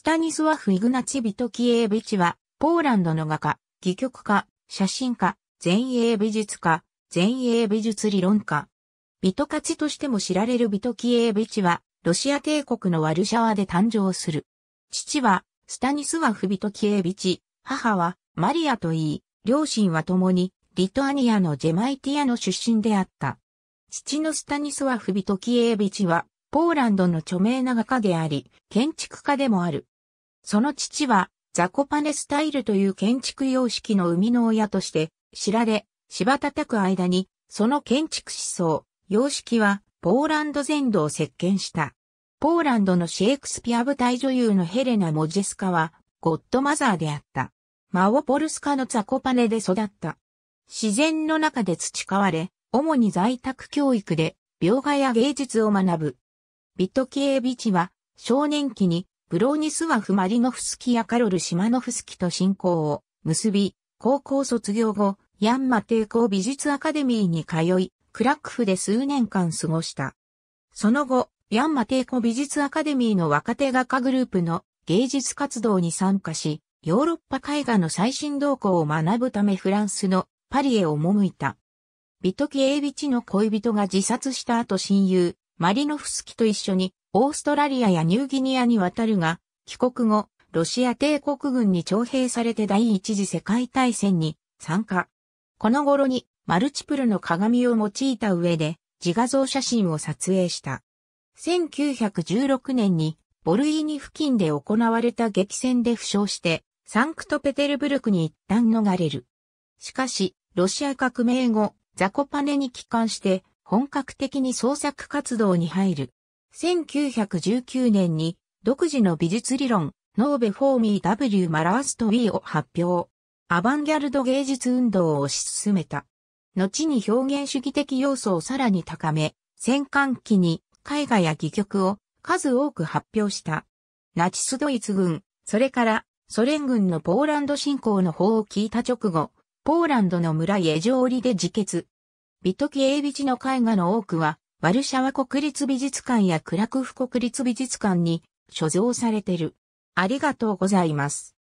スタニスワフ・イグナチビトキエービチは、ポーランドの画家、戯曲家、写真家、前衛美術家、前衛美術理論家。ビトカチとしても知られるビトキエービチは、ロシア帝国のワルシャワで誕生する。父は、スタニスワフ・ビトキエービチ、母は、マリアといい、両親は共に、リトアニアのジェマイティアの出身であった。父のスタニスワフ・ビトキエービチは、ポーランドの著名な画家であり、建築家でもある。その父は、ザコパネスタイルという建築様式の生みの親として知られ、芝叩く間に、その建築思想、様式は、ポーランド全土を席巻した。ポーランドのシェイクスピア舞台女優のヘレナ・モジェスカは、ゴッドマザーであった。マオポルスカのザコパネで育った。自然の中で培われ、主に在宅教育で、描画や芸術を学ぶ。ビトキエービチは、少年期に、ブローニスワフ・マリノフスキやカロル・シマノフスキと親交を結び、高校卒業後、ヤンマ抵抗美術アカデミーに通い、クラックフで数年間過ごした。その後、ヤンマ抵抗美術アカデミーの若手画家グループの芸術活動に参加し、ヨーロッパ絵画の最新動向を学ぶためフランスのパリへ赴いた。ビトキエービチの恋人が自殺した後親友、マリノフスキと一緒にオーストラリアやニューギニアに渡るが、帰国後、ロシア帝国軍に徴兵されて第一次世界大戦に参加。この頃にマルチプルの鏡を用いた上で自画像写真を撮影した。1916年にボルイーニ付近で行われた激戦で負傷してサンクトペテルブルクに一旦逃れる。しかし、ロシア革命後、ザコパネに帰還して本格的に創作活動に入る。1919年に独自の美術理論、ノーベ・フォーミー・ W・ マラースト・ウィーを発表。アバンギャルド芸術運動を推し進めた。後に表現主義的要素をさらに高め、戦艦期に絵画や戯曲を数多く発表した。ナチスドイツ軍、それからソ連軍のポーランド侵攻の方を聞いた直後、ポーランドの村へ上りで自決。ビトキエイビチの絵画の多くは、ワルシャワ国立美術館やクラクフ国立美術館に所蔵されてる。ありがとうございます。